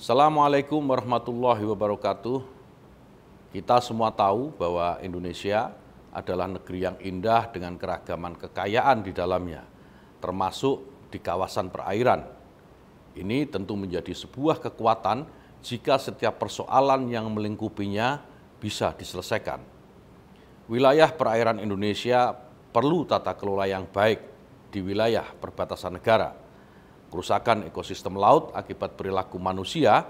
Assalamualaikum warahmatullahi wabarakatuh. Kita semua tahu bahwa Indonesia adalah negeri yang indah dengan keragaman kekayaan di dalamnya, termasuk di kawasan perairan. Ini tentu menjadi sebuah kekuatan jika setiap persoalan yang melingkupinya bisa diselesaikan. Wilayah perairan Indonesia perlu tata kelola yang baik di wilayah perbatasan negara Kerusakan ekosistem laut akibat perilaku manusia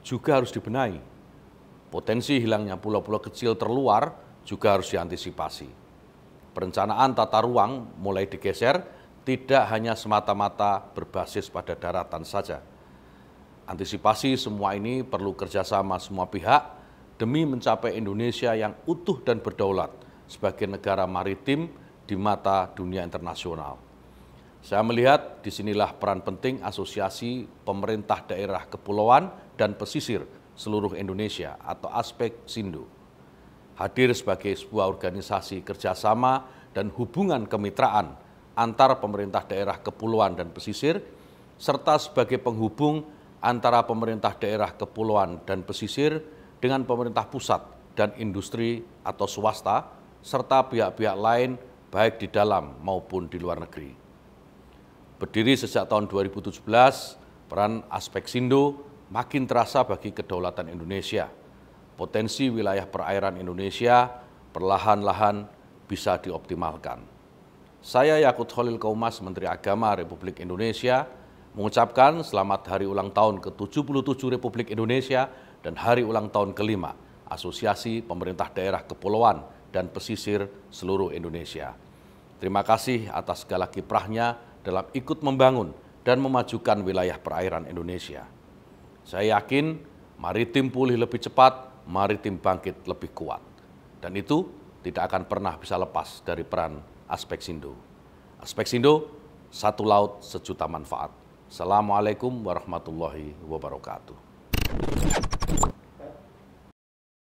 juga harus dibenahi. Potensi hilangnya pulau-pulau kecil terluar juga harus diantisipasi. Perencanaan tata ruang mulai digeser tidak hanya semata-mata berbasis pada daratan saja. Antisipasi semua ini perlu kerjasama semua pihak demi mencapai Indonesia yang utuh dan berdaulat sebagai negara maritim di mata dunia internasional. Saya melihat disinilah peran penting asosiasi pemerintah daerah kepulauan dan pesisir seluruh Indonesia atau aspek Sindo. Hadir sebagai sebuah organisasi kerjasama dan hubungan kemitraan antar pemerintah daerah kepulauan dan pesisir, serta sebagai penghubung antara pemerintah daerah kepulauan dan pesisir dengan pemerintah pusat dan industri atau swasta, serta pihak-pihak lain baik di dalam maupun di luar negeri. Berdiri sejak tahun 2017, peran aspek Sindo makin terasa bagi kedaulatan Indonesia. Potensi wilayah perairan Indonesia perlahan-lahan bisa dioptimalkan. Saya Yakut Khalil Kaumas, Menteri Agama Republik Indonesia, mengucapkan selamat hari ulang tahun ke-77 Republik Indonesia dan hari ulang tahun kelima Asosiasi Pemerintah Daerah Kepulauan dan Pesisir seluruh Indonesia. Terima kasih atas segala kiprahnya dalam ikut membangun dan memajukan wilayah perairan Indonesia. Saya yakin maritim pulih lebih cepat, maritim bangkit lebih kuat. Dan itu tidak akan pernah bisa lepas dari peran Aspek Sindo. Aspek Sindo, satu laut, sejuta manfaat. Assalamualaikum warahmatullahi wabarakatuh.